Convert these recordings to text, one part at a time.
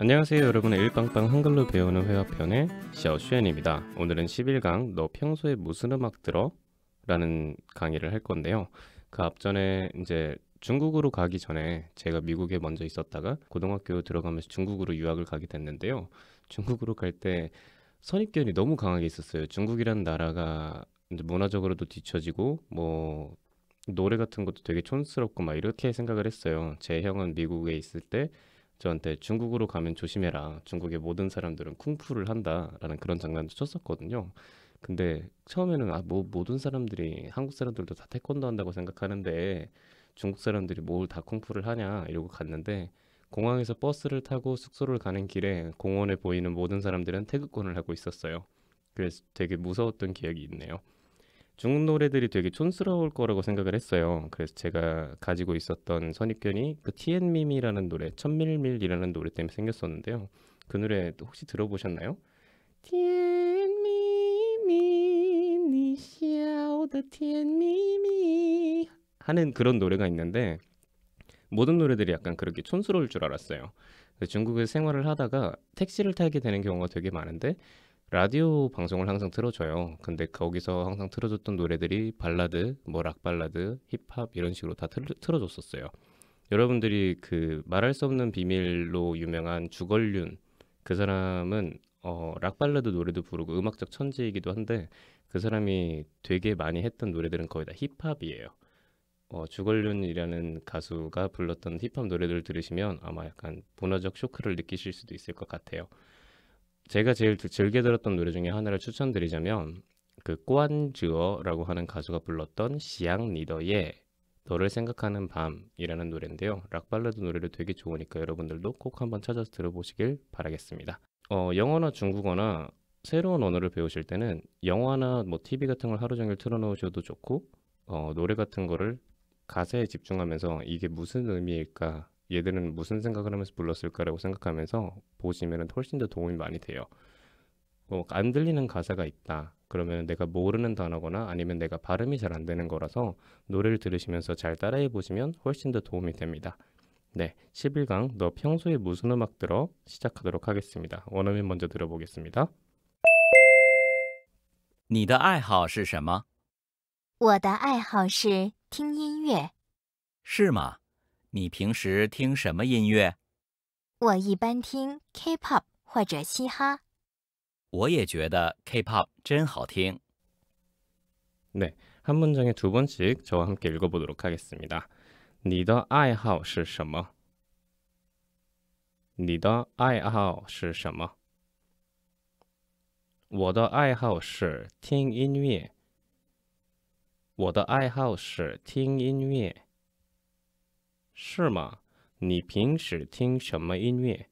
안녕하세요 여러분의 일빵빵 한글로 배우는 회화편의 샤오슈엔입니다. 오늘은 11강 너 평소에 무슨 음악 들어? 라는 강의를 할 건데요. 그 앞전에 이제 중국으로 가기 전에 제가 미국에 먼저 있었다가 고등학교 들어가면서 중국으로 유학을 가게 됐는데요. 중국으로 갈 때 선입견이 너무 강하게 있었어요. 중국이라 나라가 문화적으로도 뒤처지고 뭐 노래 같은 것도 되게 촌스럽고 막 이렇게 생각을 했어요. 제 형은 미국에 있을 때 저한테 중국으로 가면 조심해라. 중국의 모든 사람들은 쿵푸를 한다라는 그런 장난도 쳤었거든요. 근데 처음에는 아 뭐 모든 사람들이 한국 사람들도 다 태권도 한다고 생각하는데 중국 사람들이 뭘 다 쿵푸를 하냐 이러고 갔는데 공항에서 버스를 타고 숙소를 가는 길에 공원에 보이는 모든 사람들은 태극권을 하고 있었어요. 그래서 되게 무서웠던 기억이 있네요. 중국 노래들이 되게 촌스러울 거라고 생각을 했어요. 그래서 제가 가지고 있었던 선입견이 그 티엔밈이라는 노래, 천밀밀이라는 노래 때문에 생겼었는데요. 그 노래 혹시 들어보셨나요? 티엔미미 니시오다 티엔미미 하는 그런 노래가 있는데 모든 노래들이 약간 그렇게 촌스러울 줄 알았어요. 중국에 생활을 하다가 택시를 타게 되는 경우가 되게 많은데 라디오 방송을 항상 틀어줘요. 근데 거기서 항상 틀어줬던 노래들이 발라드, 뭐락 발라드, 힙합 이런 식으로 다 틀, 틀어줬었어요. 여러분들이 그 말할 수 없는 비밀로 유명한 주걸륜 그 사람은 어, 락 발라드 노래도 부르고 음악적 천재이기도 한데 그 사람이 되게 많이 했던 노래들은 거의 다 힙합이에요. 어, 주걸륜이라는 가수가 불렀던 힙합 노래들을 들으시면 아마 약간 문화적 쇼크를 느끼실 수도 있을 것 같아요. 제가 제일 즐겨 들었던 노래 중에 하나를 추천드리자면 그 꼬안즈어라고 하는 가수가 불렀던 시앙 리더의 너를 생각하는 밤이라는 노래인데요. 락 발라드 노래를 되게 좋으니까 여러분들도 꼭 한번 찾아서 들어보시길 바라겠습니다. 어, 영어나 중국어나 새로운 언어를 배우실 때는 영화나 뭐 TV 같은 걸 하루 종일 틀어놓으셔도 좋고 어, 노래 같은 거를 가사에 집중하면서 이게 무슨 의미일까 얘들은 무슨 생각을 하면서 불렀을까라고 생각하면서 보시면 훨씬 더 도움이 많이 돼요. 뭐안 어, 들리는 가사가 있다. 그러면 내가 모르는 단어거나 아니면 내가 발음이 잘 안 되는 거라서 노래를 들으시면서 잘 따라해 보시면 훨씬 더 도움이 됩니다. 네, 11강 너 평소에 무슨 음악 들어? 시작하도록 하겠습니다. 원어민 먼저 들어보겠습니다. 你的爱好是什么?我的爱好是听音乐。是吗?你平时听什么音乐？我一般听 K-pop 或者嘻哈。我也觉得 K-pop 真好听。네한문장에두번씩저와함께읽어보도록하겠습니다 y o 爱好是什么？你的爱好是什么？我的爱好是听音乐。我的爱好是听音乐。是吗？你平时听什么音乐？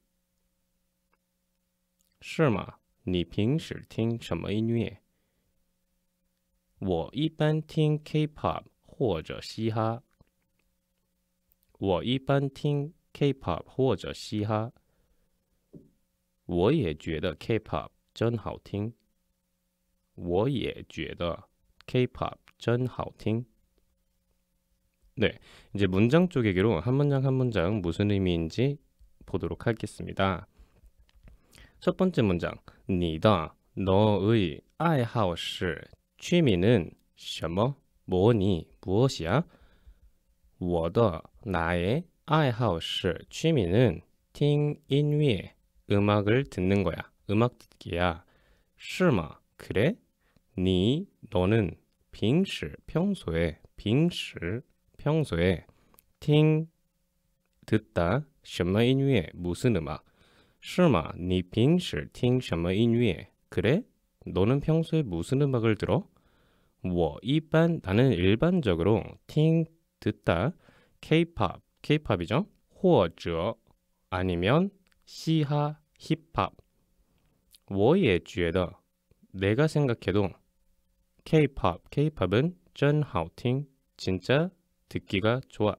是吗？你平时听什么音乐？我一般听 K-pop 或者嘻哈。我一般听 K-pop 或者嘻哈。我也觉得 K-pop 真好听。我也觉得 K-pop 真好听。 네, 이제 문장 쪽개기로한 문장 한 문장 무슨 의미인지 보도록 하겠습니다. 첫 번째 문장, 니다 너의 아이하우스 취미는 什么? 뭐니? 무엇이야? 我的 나의 아이하우스 취미는 听音乐 음악을 듣는 거야. 음악 듣기야. 是吗? 그래? 니 너는 빙시 평소에 빙시 평소에 팅 듣다 什么音乐 무슨 음악 是吗?你平时听什么音乐? 그래? 너는 평소에 무슨 음악을 들어? 我一般 나는 일반적으로 听 듣다 K-pop K-pop이죠? 或者 아니면 시하 힙합 我也觉得 내가 생각해도 K-pop K-pop은 真好听 진짜 듣기가 좋아.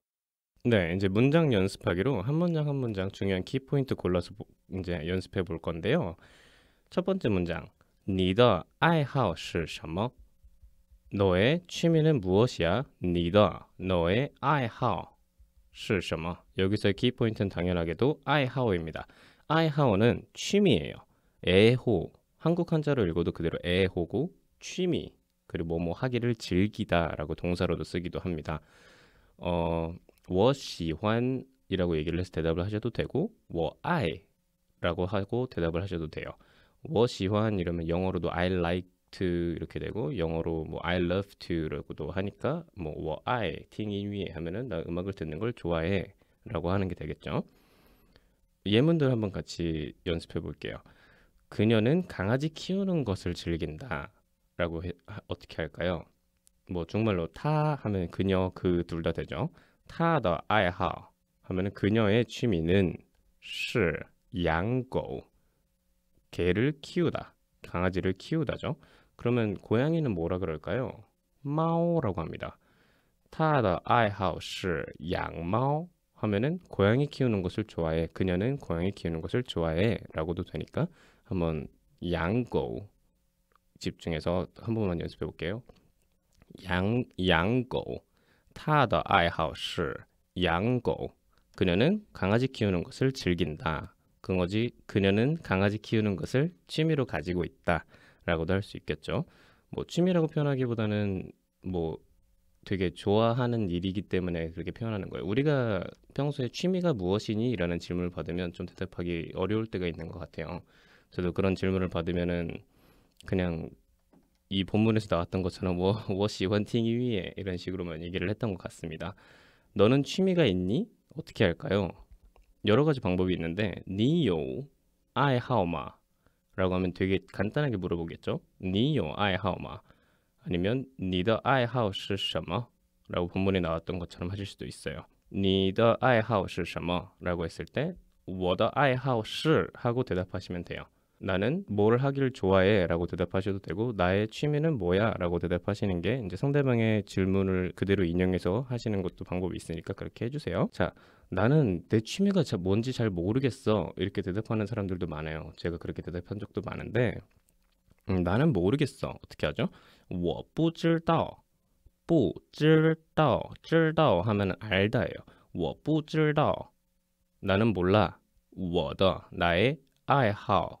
네, 이제 문장 연습하기로 한 문장 한 문장 중요한 키포인트 골라서 이제 연습해 볼 건데요. 첫 번째 문장. 你的爱好是什么? 너의 취미는 무엇이야? 你的 너의 爱好是什么? 여기서의 키포인트는 당연하게도 爱好입니다. 爱好는 취미예요. 애호. 한국 한자로 읽어도 그대로 애호고 취미. 그리고 뭐뭐 하기를 즐기다라고 동사로도 쓰기도 합니다. 어, 我喜欢이라고 얘기를 해서 대답을 하셔도 되고 我爱라고 하고 대답을 하셔도 돼요. 我喜欢 이러면 영어로도 I like to 이렇게 되고 영어로 뭐 I love to라고도 하니까 뭐 I 팅이 위에 하면은 나 음악을 듣는 걸 좋아해라고 하는 게 되겠죠. 예문들 한번 같이 연습해 볼게요. 그녀는 강아지 키우는 것을 즐긴다라고 해, 어떻게 할까요? 뭐 중말로 타 하면 그녀 그 둘 다 되죠. 타더 아이하 우 하면은 그녀의 취미는 시 양고 개를 키우다 강아지를 키우다죠. 그러면 고양이는 뭐라 그럴까요? 마오라고 합니다. 타더 아이하우시 양마오 하면은 고양이 키우는 것을 좋아해 그녀는 고양이 키우는 것을 좋아해 라고도 되니까 한번 양고 집중해서 한 번만 연습해 볼게요. 양, 양고 타더 아이 하우스 양고 그녀는 강아지 키우는 것을 즐긴다. 그거지 그녀는 강아지 키우는 것을 취미로 가지고 있다라고도 할 수 있겠죠. 뭐 취미라고 표현하기보다는 뭐 되게 좋아하는 일이기 때문에 그렇게 표현하는 거예요. 우리가 평소에 취미가 무엇이니라는 질문을 받으면 좀 대답하기 어려울 때가 있는 것 같아요. 저도 그런 질문을 받으면은 그냥 이 본문에서 나왔던 것처럼 뭐 워시 원팅이 위에 이런 식으로만 얘기를 했던 것 같습니다. 너는 취미가 있니? 어떻게 할까요? 여러 가지 방법이 있는데 니요 아이 하오마 라고 하면 되게 간단하게 물어보겠죠. 니요 아이 하오마 아니면 니더 아이 하오시 셔머 라고 본문에 나왔던 것처럼 하실 수도 있어요. 니더 아이 하오시 셔머 라고 했을 때 워더 아이 하오시 하고 대답하시면 돼요. 나는 뭘 하기를 좋아해 라고 대답하셔도 되고 나의 취미는 뭐야 라고 대답하시는 게 이제 상대방의 질문을 그대로 인용해서 하시는 것도 방법이 있으니까 그렇게 해주세요 자 나는 내 취미가 뭔지 잘 모르겠어 이렇게 대답하는 사람들도 많아요 제가 그렇게 대답한 적도 많은데 음, 나는 모르겠어 어떻게 하죠? 我不知道不知道知道 하면 알다예요 我不知道 나는 몰라 我的 나의 爱好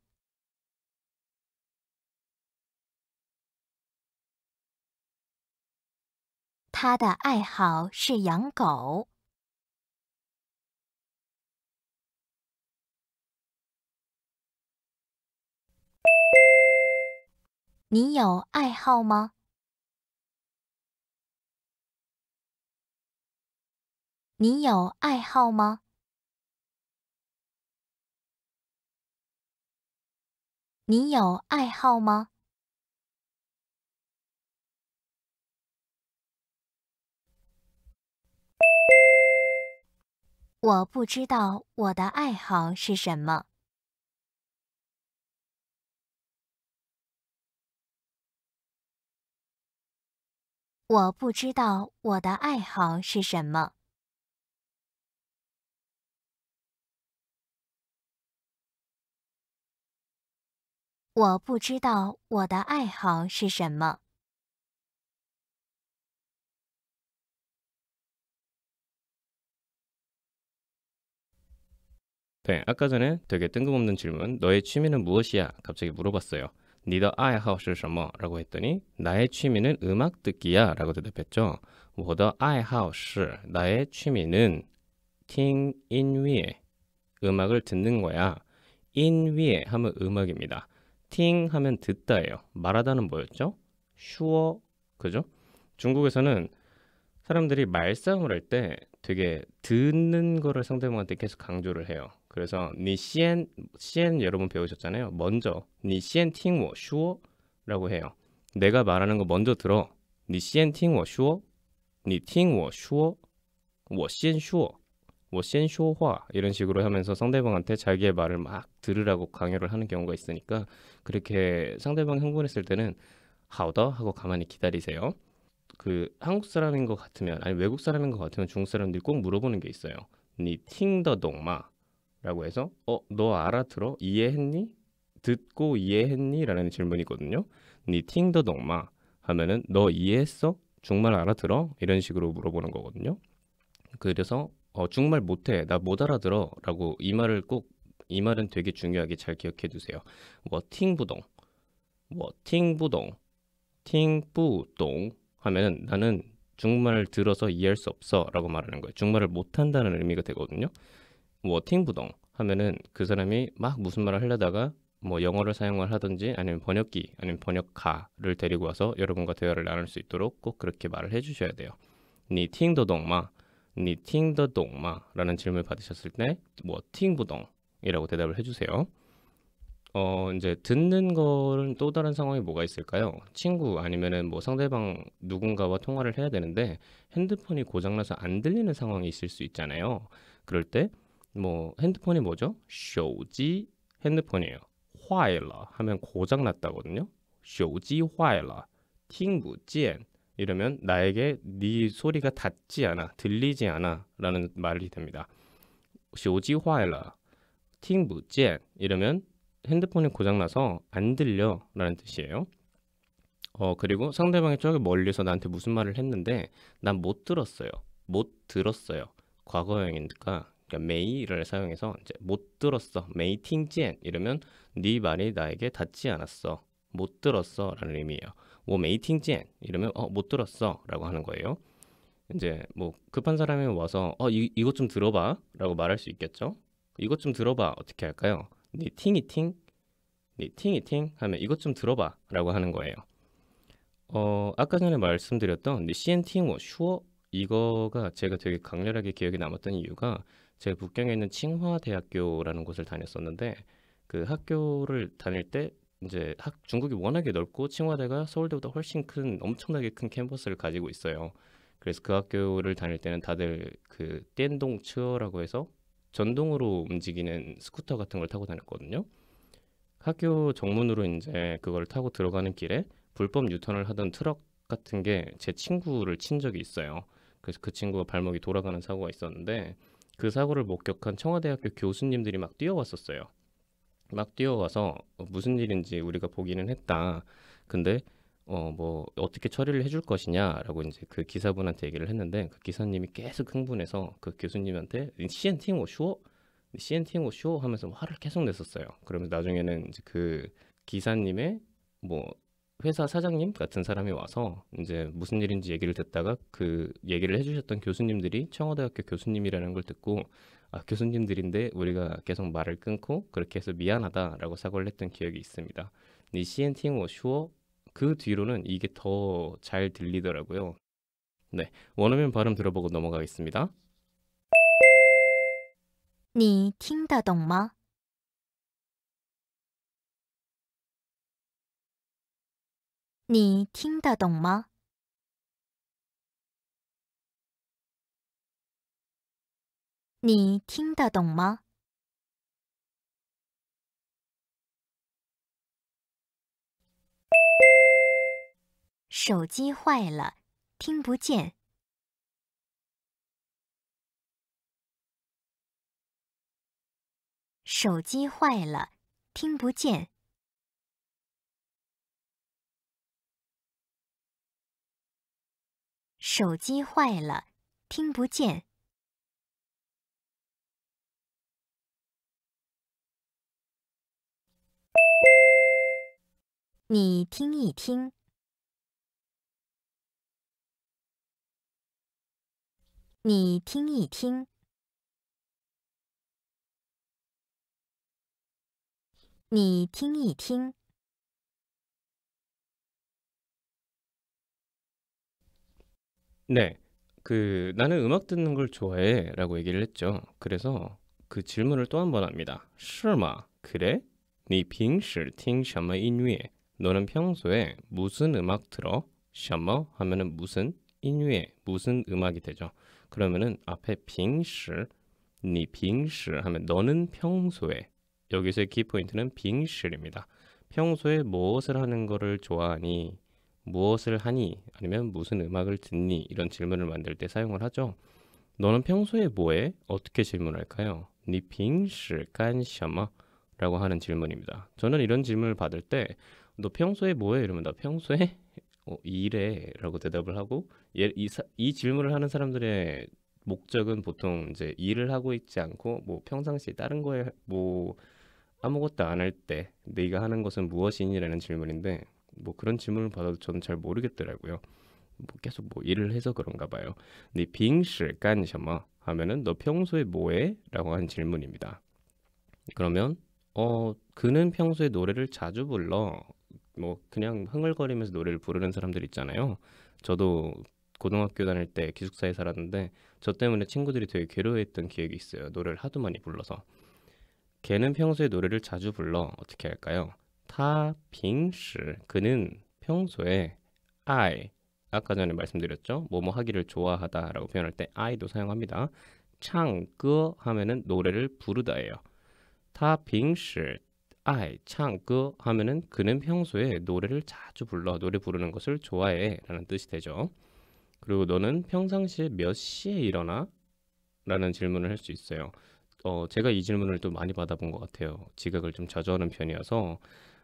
他的爱好是养狗。你有爱好吗？你有爱好吗？你有爱好吗？我不知道我的爱好是什么。我不知道我的爱好是什么。我不知道我的爱好是什么。 네, 아까 전에 되게 뜬금없는 질문 너의 취미는 무엇이야? 갑자기 물어봤어요. 니더 아이 하우스 셔머 라고 했더니 나의 취미는 음악 듣기야 라고 대답했죠. 我的 아이 하우스 나의 취미는 听위乐 음악을 듣는 거야. 인위에 하면 음악입니다. 팅 하면 듣다예요. 말하다는 뭐였죠? 슈어 그죠? 중국에서는 사람들이 말싸움을 할 때 되게 듣는 거를 상대방한테 계속 강조를 해요. 그래서 니 시엔 시엔 여러분 배우셨잖아요. 먼저 니 시엔 팅워 슈어라고 해요. 내가 말하는 거 먼저 들어. 니 시엔 팅워 슈어. 니 팅워 슈어. 워 시엔 슈어. 워 시엔 슈어화 이런 식으로 하면서 상대방한테 자기의 말을 막 들으라고 강요를 하는 경우가 있으니까 그렇게 상대방이 흥분했을 때는 하우더 하고 가만히 기다리세요. 그 한국 사람인 것 같으면 아니 외국 사람인 것 같으면 중국 사람들이 꼭 물어보는 게 있어요. 니 팅더 동마 라고 해서 어, 너 알아들어? 이해했니? 듣고 이해했니? 라는 질문이거든요. 니 팅더 동마 하면은 너 이해했어? 중말 알아들어? 이런 식으로 물어보는 거거든요. 그래서 어, 중말 못해. 나 못 알아들어. 라고 이 말을 꼭 이 말은 되게 중요하게 잘 기억해 두세요. 워팅 뭐, 부동. 워팅 뭐, 부동. 팅 부동 하면은 나는 중말 들어서 이해할 수 없어 라고 말하는 거예요. 중말을 못한다는 의미가 되거든요. 뭐 팅부동 하면은 그 사람이 막 무슨 말을 하려다가 뭐 영어를 사용을 하든지 아니면 번역기 아니면 번역가를 데리고 와서 여러분과 대화를 나눌 수 있도록 꼭 그렇게 말을 해주셔야 돼요. 니 팅더동마, 니 팅더동마라는 질문을 받으셨을 때뭐 팅부동이라고 대답을 해주세요. 어 이제 듣는 거는 또 다른 상황이 뭐가 있을까요? 친구 아니면은 뭐 상대방 누군가와 통화를 해야 되는데 핸드폰이 고장나서 안 들리는 상황이 있을 수 있잖아요. 그럴 때뭐 핸드폰이 뭐죠? 쇼지 핸드폰이에요. 화일러 하면 고장 났다거든요. 쇼지 화坏了,听不见 이러면 나에게 네 소리가 닿지 않아, 들리지 않아 라는 말이 됩니다. 쇼지 화坏了,听不见 이러면 핸드폰이 고장나서 안 들려 라는 뜻이에요. 어 그리고 상대방이 저기 멀리서 나한테 무슨 말을 했는데 난 못 들었어요. 못 들었어요. 과거형이니까 그러니까 메이를 사용해서 이제 못 들었어. 메이팅젠 이러면 네 말이 나에게 닿지 않았어. 못 들었어라는 의미예요. 뭐메이팅젠 이러면 어못 들었어라고 하는 거예요. 이제 뭐 급한 사람이 와서 어 이, 이것 좀 들어봐라고 말할 수 있겠죠. 이것 좀 들어봐 어떻게 할까요? 네 팅이팅 네 팅이팅 하면 이것 좀 들어봐라고 하는 거예요. 어 아까 전에 말씀드렸던 네 시엔팅워 슈어 이거가 제가 되게 강렬하게 기억에 남았던 이유가 제가 북경에 있는 칭화대학교라는 곳을 다녔었는데 그 학교를 다닐 때 이제 학, 중국이 워낙에 넓고 칭화대가 서울대보다 훨씬 큰 엄청나게 큰 캠퍼스를 가지고 있어요. 그래서 그 학교를 다닐 때는 다들 그땐동 츠어라고 해서 전동으로 움직이는 스쿠터 같은 걸 타고 다녔거든요. 학교 정문으로 이제 그걸 타고 들어가는 길에 불법 유턴을 하던 트럭 같은 게 제 친구를 친 적이 있어요. 그래서 그 친구가 발목이 돌아가는 사고가 있었는데 그 사고를 목격한 청와대학교 교수님들이 막 뛰어왔었어요. 막 뛰어와서 어, 무슨 일인지 우리가 보기는 했다. 근데 어 뭐 어떻게 처리를 해줄 것이냐라고 이제 그 기사분한테 얘기를 했는데 그 기사님이 계속 흥분해서 그 교수님한테 CNT 오쇼 CNT 오쇼 하면서 화를 계속 냈었어요. 그러면 나중에는 이제 그 기사님의 뭐 회사 사장님 같은 사람이 와서 이제 무슨 일인지 얘기를 듣다가 그 얘기를 해주셨던 교수님들이 청와대학교 교수님이라는 걸 듣고 아, 교수님들인데 우리가 계속 말을 끊고 그렇게 해서 미안하다라고 사과를 했던 기억이 있습니다. 이 시엔팅 워슈어 그 뒤로는 이게 더 잘 들리더라고요. 네, 원어민 발음 들어보고 넘어가겠습니다. 你听得懂吗?你听得懂吗？你听得懂吗？手机坏了，听不见。手机坏了，听不见。手机坏了，听不见。你听一听。你听一听。你听一听。 네. 그 "나는 음악 듣는 걸 좋아해."라고 얘기를 했죠. 그래서 그 질문을 또 한 번 합니다. 是마 그래? 你平时샤什인위에 너는 평소에 무슨 음악 들어? 샤么 하면은 무슨 인위에 무슨 음악이 되죠. 그러면은 앞에 빙时你빙时 하면 너는 평소에 여기서의 키포인트는 빙时입니다 평소에 무엇을 하는 거를 좋아하니? 무엇을 하니 아니면 무슨 음악을 듣니 이런 질문을 만들 때 사용을 하죠. 너는 평소에 뭐해? 어떻게 질문할까요? 니핑时干샤마 라고 하는 질문입니다. 저는 이런 질문을 받을 때 너 평소에 뭐해? 이러면 나 평소에 어, 일해 라고 대답을 하고 예, 이, 사, 이 질문을 하는 사람들의 목적은 보통 이제 일을 하고 있지 않고 뭐 평상시 다른 거에 뭐 아무것도 안 할 때 네가 하는 것은 무엇이니라는 질문인데 뭐 그런 질문을 받아도 저는 잘 모르겠더라고요. 뭐 계속 뭐 일을 해서 그런가 봐요. 네 빙실 깐셔么 하면은 너 평소에 뭐해? 라고 한 질문입니다. 그러면 어 그는 평소에 노래를 자주 불러 뭐 그냥 흥얼거리면서 노래를 부르는 사람들 있잖아요. 저도 고등학교 다닐 때 기숙사에 살았는데 저 때문에 친구들이 되게 괴로워했던 기억이 있어요. 노래를 하도 많이 불러서. 걔는 평소에 노래를 자주 불러 어떻게 할까요? 타 빙시 그는 평소에 I 아까 전에 말씀드렸죠. 뭐뭐 하기를 좋아하다라고 표현할 때 I도 사용합니다. 창거 그 하면은 노래를 부르다예요. 타 빙시 아 창그 하면은 그는 평소에 노래를 자주 불러 노래 부르는 것을 좋아해 라는 뜻이 되죠 그리고 너는 평상시에 몇 시에 일어나? 라는 질문을 할 수 있어요 어, 제가 이 질문을 또 많이 받아본 것 같아요 지각을 좀 자주 하는 편이어서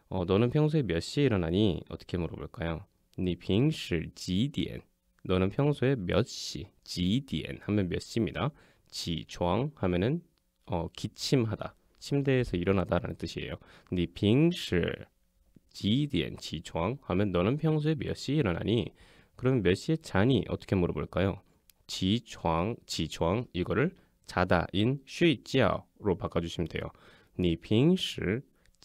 어, 너는 평소에 몇 시에 일어나니? 어떻게 물어볼까요? 你平时几点? 너는 평소에 몇 시? 几点 하면 몇 시입니다. 지床 하면은 어, 기침하다. 침대에서 일어나다라는 뜻이에요. 你平时几点起床? 하면 너는 평소에 몇 시에 일어나니? 그러면 몇 시에 자니? 어떻게 물어볼까요? 지床, 지床이거를 자다인 쉬觉로 바꿔주시면 돼요. 你平时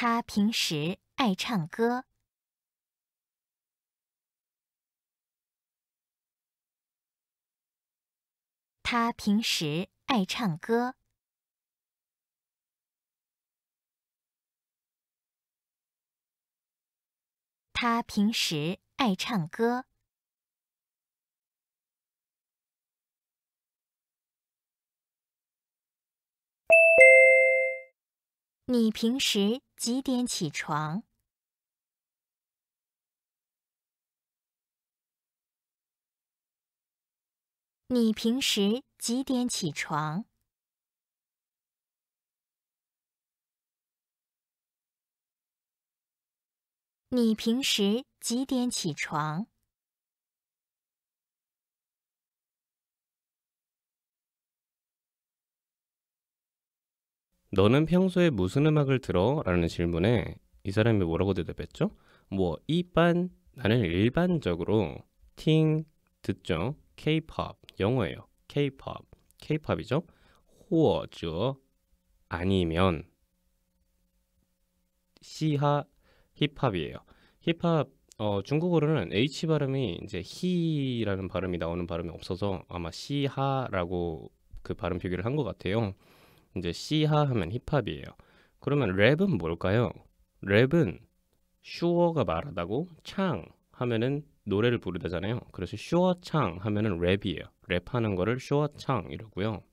他平时爱唱歌。他平时爱唱歌。他平时爱唱歌。你平时。几点起床？你平时几点起床？你平时几点起床？ 너는 평소에 무슨 음악을 들어? 라는 질문에 이 사람이 뭐라고 대답했죠? 뭐 일반 나는 일반적으로 팅 듣죠. K-pop 영어예요. K-pop K-pop이죠. 호어죠. 아니면 시하 힙합이에요. 힙합 어, 중국어로는 H 발음이 이제 히라는 발음이 나오는 발음이 없어서 아마 시하라고 그 발음 표기를 한 것 같아요. 이제 시하 하면 힙합이에요. 그러면 랩은 뭘까요? 랩은 슈어가 말하다고 창 하면은 노래를 부르다잖아요. 그래서 슈어 창 하면은 랩이에요. 랩하는 거를 슈어 창이러고요락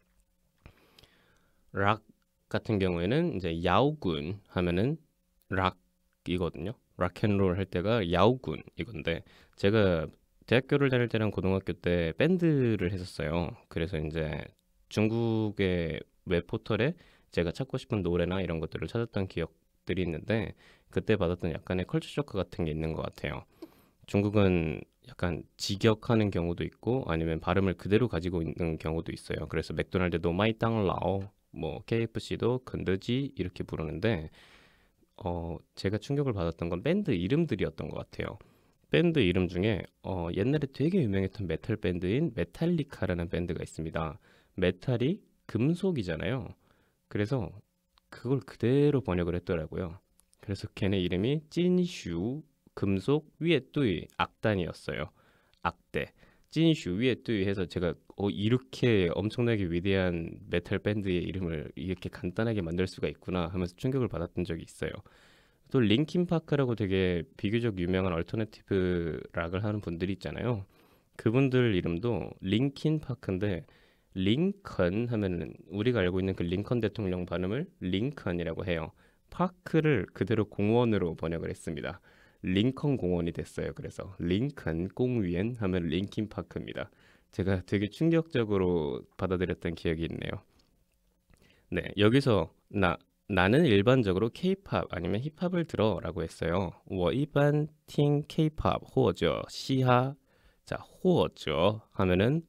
같은 경우에는 이제 야우군 하면은 락이거든요. 락앤롤 할 때가 야우군 이건데 제가 대학교를 다닐 때랑 고등학교 때 밴드를 했었어요. 그래서 이제 중국의 웹 포털에 제가 찾고 싶은 노래나 이런 것들을 찾았던 기억들이 있는데 그때 받았던 약간의 컬처 쇼크 같은 게 있는 것 같아요. 중국은 약간 직역하는 경우도 있고 아니면 발음을 그대로 가지고 있는 경우도 있어요. 그래서 맥도날드도 마이땅 을 라오, 뭐 KFC도 건더지 이렇게 부르는데 어 제가 충격을 받았던 건 밴드 이름들이었던 것 같아요. 밴드 이름 중에 어 옛날에 되게 유명했던 메탈 밴드인 메탈리카라는 밴드가 있습니다. 메탈이 금속이잖아요. 그래서 그걸 그대로 번역을 했더라고요. 그래서 걔네 이름이 찐슈 금속 위에 뚜이 악단이었어요. 악대 찐슈 위에 뚜이 해서 제가 어, 이렇게 엄청나게 위대한 메탈 밴드의 이름을 이렇게 간단하게 만들 수가 있구나 하면서 충격을 받았던 적이 있어요. 또 링킨 파크라고 되게 비교적 유명한 얼터네티브 락을 하는 분들이 있잖아요. 그분들 이름도 링킨 파크인데 링컨 하면은 우리가 알고 있는 그 링컨 대통령 발음을 링컨이라고 해요. 파크를 그대로 공원으로 번역을 했습니다. 링컨 공원이 됐어요. 그래서 링컨 공위엔 하면 링킨 파크입니다. 제가 되게 충격적으로 받아들였던 기억이 있네요. 네, 여기서 나 나는 일반적으로 K-팝 아니면 힙합을 들어라고 했어요. 我一般听 K-팝 或者嘻哈자, 或者 하면은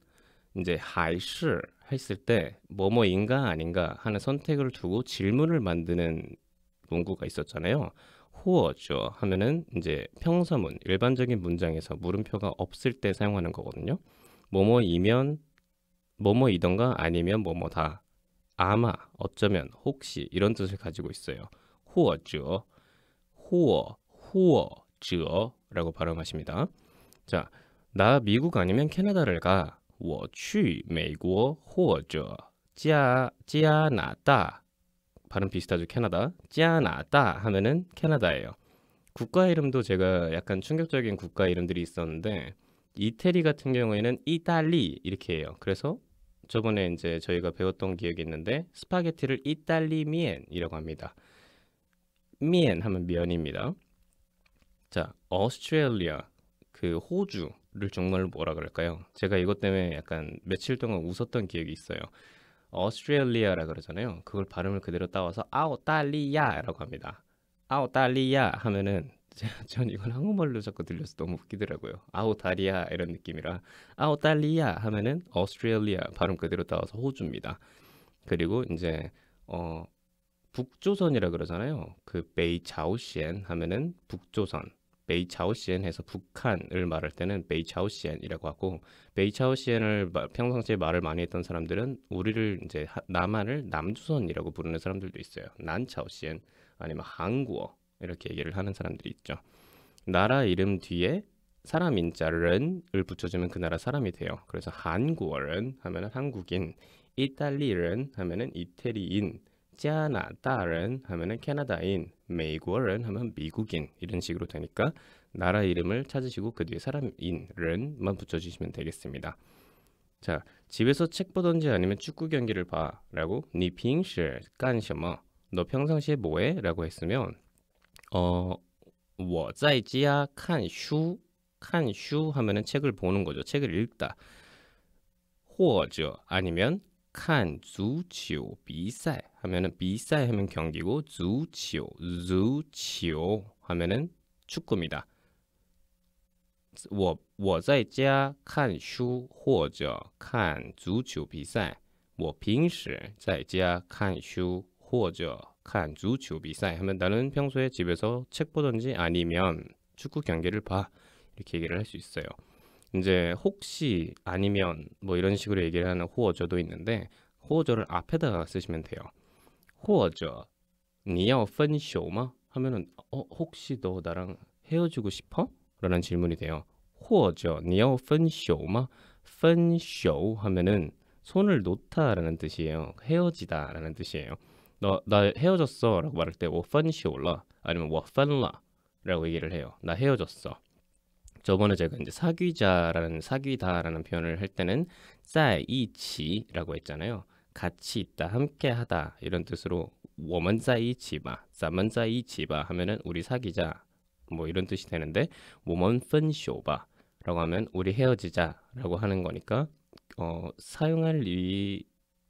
이제 하이시 했을 때 뭐뭐인가 아닌가 하는 선택을 두고 질문을 만드는 문구가 있었잖아요. 호어죠 하면은 이제 평서문 일반적인 문장에서 물음표가 없을 때 사용하는 거거든요. 뭐뭐이면 뭐뭐이던가 아니면 뭐뭐다 아마 어쩌면 혹시 이런 뜻을 가지고 있어요. 호어죠 호어 호어즈어라고 발음하십니다. 자, 나 미국 아니면 캐나다를 가 我去美国或者加加拿大발음 비슷하죠 캐나다加拿大 하면은 캐나다예요 국가 이름도 제가 약간 충격적인 국가 이름들이 있었는데 이태리 같은 경우에는 이탈리 이렇게 해요 그래서 저번에 이제 저희가 배웠던 기억이 있는데 스파게티를 이탈리 미엔이라고 합니다 미엔 하면 면입니다 자 오스트레일리아 그 호주 를정말 뭐라 그럴까요? 제가 이것 때문에 약간 며칠 동안 웃었던 기억이 있어요. 오스트레일리아라 그러잖아요. 그걸 발음을 그대로 따와서 아오탈리아라고 합니다. 아오탈리아 하면은 전 이건 한국말로 자꾸 들려서 너무 웃기더라고요. 아오탈리아 이런 느낌이라 아오탈리아 하면은 오스트레일리아 발음 그대로 따와서 호주입니다. 그리고 이제 어 북조선이라 그러잖아요. 그 베이차오시엔 하면은 북조선 베이차오시엔 해서 북한을 말할 때는 베이차오시엔이라고 하고 베이차오시엔을 평상시에 말을 많이 했던 사람들은 우리를 이제 남한을 남조선이라고 부르는 사람들도 있어요. 난차오시엔 아니면 한국어 이렇게 얘기를 하는 사람들이 있죠. 나라 이름 뒤에 사람 인자른을 붙여주면 그 나라 사람이 돼요. 그래서 한국어는 하면은 한국인, 이탈리는 하면은 이태리인 加拿 다른 하면은 캐나다인, 미국인 하면 미국인 이런 식으로 되니까 나라 이름을 찾으시고 그 뒤에 사람인른만 붙여주시면 되겠습니다. 자, 집에서 책 보던지 아니면 축구 경기를 봐라고 니 핑실 깐셔머 너 평상시에 뭐해? 라고 했으면 어, 我在家看书 칸슈 하면은 책을 보는 거죠. 책을 읽다. 或者 아니면 看足球比赛 하면은 비싸 하면 경기고 주치오 주 하면은 축구입니다. 我我在家看书或者看足球比赛我平时在家看书或者看足球比赛 하면 나는 평소에 집에서 책 보던지 아니면 축구 경기를 봐 이렇게 얘기를 할 수 있어요. 이제 혹시 아니면 뭐 이런 식으로 얘기를 하는 호어저도 있는데 호어저를 앞에다가 쓰시면 돼요. 호어조, 니야 펀쇼마 하면은 어 혹시 너 나랑 헤어지고 싶어? 라는 질문이 돼요. 호어조, 니야 펀쇼마 펀쇼 하면은 손을 놓다라는 뜻이에요. 헤어지다라는 뜻이에요. 너 나 헤어졌어라고 말할 때 워펀쇼라 아니면 워펀라라고 얘기를 해요. 나 헤어졌어. 저번에 제가 이제 사귀자라는 사귀다라는 표현을 할 때는 사이치라고 했잖아요. 같이 있다, 함께 하다 이런 뜻으로 워먼 사이치바, 싸먼 사이치바 하면은 우리 사귀자 뭐 이런 뜻이 되는데 워먼 펀쇼바라고 하면 우리 헤어지자라고 하는 거니까 어, 사용할 이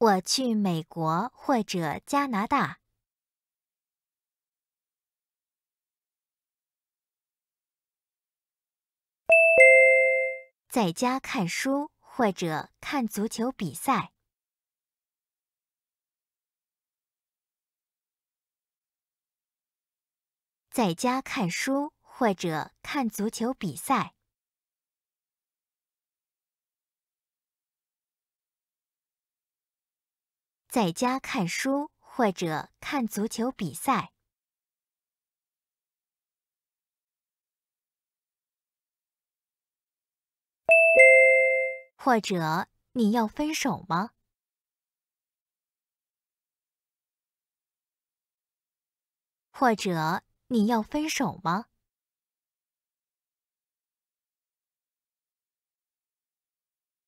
我去美国或者加拿大，在家看书或者看足球比赛。在家看书或者看足球比赛。在家看书，或者看足球比赛，或者你要分手吗？或者你要分手吗？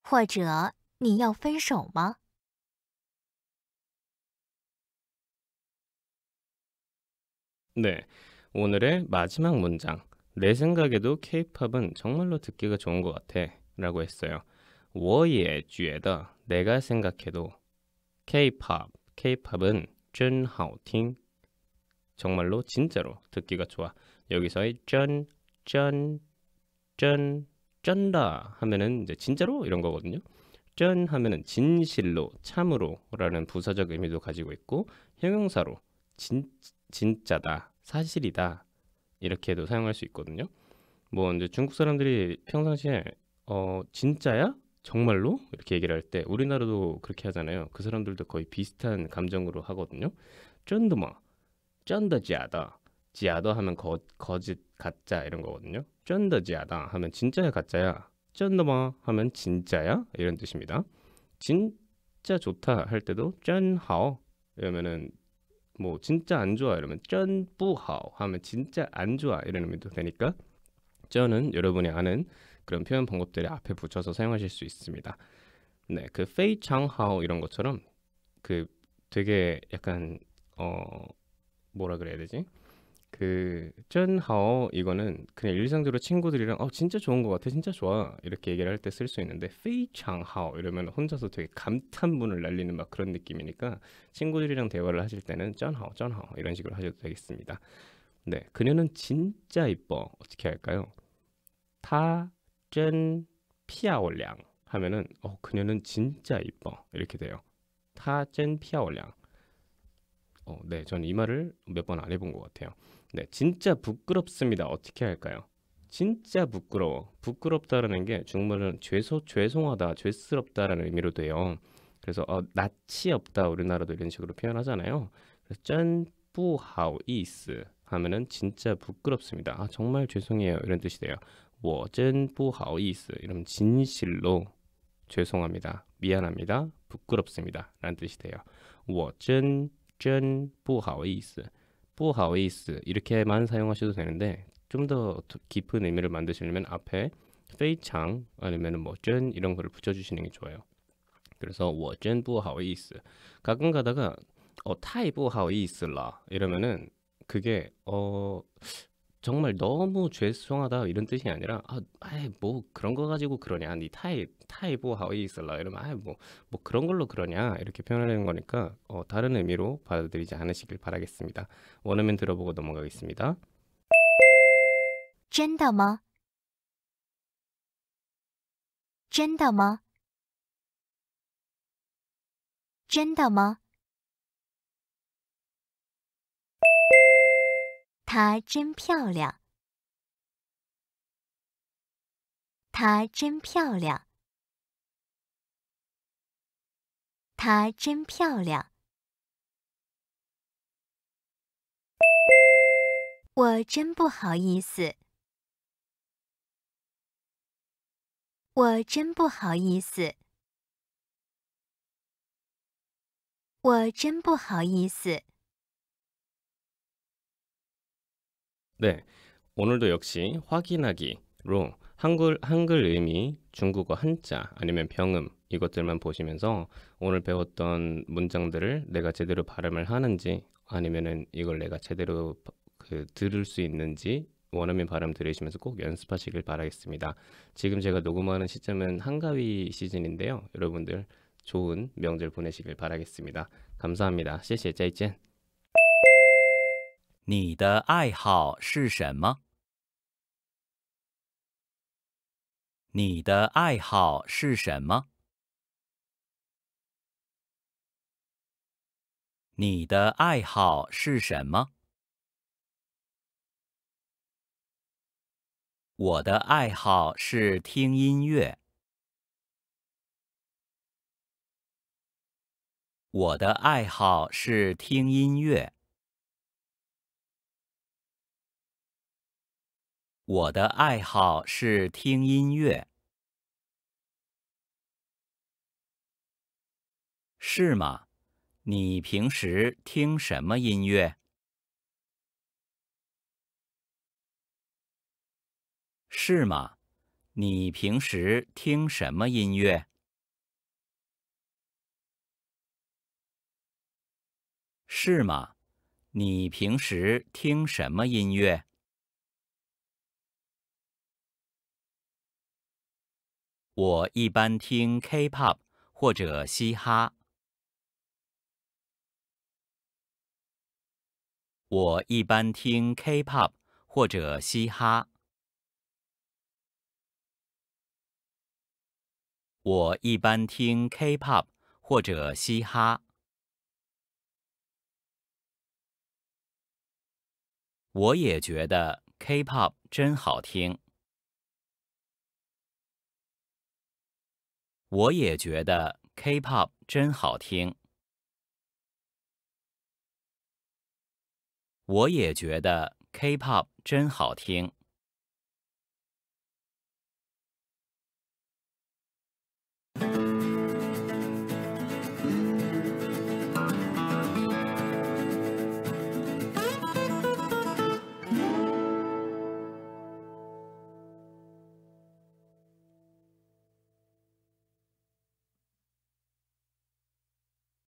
或者你要分手吗？ 네. 오늘의 마지막 문장. 내 생각에도 케이팝은 정말로 듣기가 좋은 것 같아. 라고 했어요. 我也觉得 내가 생각해도 케이팝, 케이팝은 真好听 정말로 진짜로 듣기가 좋아. 여기서의 쩐, 쩐, 쩐, 쩐다 하면은 이제 진짜로 이런 거거든요. 쩐 하면은 진실로, 참으로라는 부사적 의미도 가지고 있고 형용사로 진, 진짜다, 사실이다 이렇게도 사용할 수 있거든요. 뭐 이제 중국 사람들이 평상시에 어 진짜야? 정말로? 이렇게 얘기를 할 때 우리나라도 그렇게 하잖아요. 그 사람들도 거의 비슷한 감정으로 하거든요. 쩐드마, 쩐더지하다, 지하다 하면 거, 거짓, 가짜 이런 거거든요. 쩐더지하다 하면 진짜야 가짜야, 쩐더마 하면 진짜야 이런 뜻입니다. 진짜 좋다 할 때도 쩐하오 이러면은 뭐 진짜 안 좋아 이러면 쩐뿌하오 하면 진짜 안 좋아 이런 의미도 되니까 쩐은 여러분이 아는 그런 표현 방법들이 앞에 붙여서 사용하실 수 있습니다. 네, 그 페이창하오 이런 것처럼 그 되게 약간 어 뭐라 그래야 되지? 그 쩐하오 이거는 그냥 일상적으로 친구들이랑 어 진짜 좋은 것 같아 진짜 좋아 이렇게 얘기를 할 때 쓸 수 있는데 페이창하오 이러면 혼자서 되게 감탄문을 날리는 막 그런 느낌이니까 친구들이랑 대화를 하실 때는 쩐하오 쩐하오 이런 식으로 하셔도 되겠습니다. 네, 그녀는 진짜 이뻐 어떻게 할까요? 타쩐 피아올량 하면은 어 그녀는 진짜 이뻐 이렇게 돼요. 타쩐 피아올량. 어, 네, 저는 이 말을 몇 번 안 해본 것 같아요. 네, 진짜 부끄럽습니다. 어떻게 할까요? 진짜 부끄러워. 부끄럽다라는 게 중국말은 죄소, 죄송하다, 죄스럽다라는 의미로 돼요. 그래서 어, 낯이 없다 우리나라도 이런 식으로 표현하잖아요. 그래서 짠뿌하우 이스 하면은 진짜 부끄럽습니다. 아 정말 죄송해요 이런 뜻이 돼요. 워짠뿌하우 이스 이러면 진실로 죄송합니다, 미안합니다, 부끄럽습니다라는 뜻이 돼요. 워짠짠뿌하우 이스 뿌하웨이스 이렇게만 사용하셔도 되는데 좀 더 깊은 의미를 만드시려면 앞에 페이창 아니면 뭐쩐 이런 거를 붙여주시는 게 좋아요. 그래서 워쩐 뿌하오이스 가끔 가다가 어 타이 뿌하오이스라 이러면은 그게 어 정말 너무 죄송하다 이런 뜻이 아니라 아, 아이 뭐 그런 거 가지고 그러냐 니 네 타이 타이 하위 있을라 이러면 아이 뭐뭐 뭐 그런 걸로 그러냐 이렇게 표현하는 거니까 어, 다른 의미로 받아들이지 않으시길 바라겠습니다. 원어민 들어보고 넘어가겠습니다. 젠더머 젠더머 真的吗她真漂亮，她真漂亮，她真漂亮。我真不好意思，我真不好意思，我真不好意思。 네, 오늘도 역시 확인하기로 한글 한글 의미, 중국어 한자 아니면 병음 이것들만 보시면서 오늘 배웠던 문장들을 내가 제대로 발음을 하는지 아니면은 이걸 내가 제대로 그 들을 수 있는지 원어민 발음 들으시면서 꼭 연습하시길 바라겠습니다. 지금 제가 녹음하는 시점은 한가위 시즌인데요. 여러분들 좋은 명절 보내시길 바라겠습니다. 감사합니다. 谢谢再见你的爱好是什么？你的爱好是什么？你的爱好是什么？我的爱好是听音乐。我的爱好是听音乐。我的爱好是听音乐，是吗？你平时听什么音乐？是吗？你平时听什么音乐？是吗？你平时听什么音乐？我一般听 K-pop 或者嘻哈。我一般听 K-pop 或者嘻哈。我一般听 K-pop 或者嘻哈。我也觉得 K-pop 真好听。我也觉得 K-pop 真好听。我也觉得 K-pop 真好听。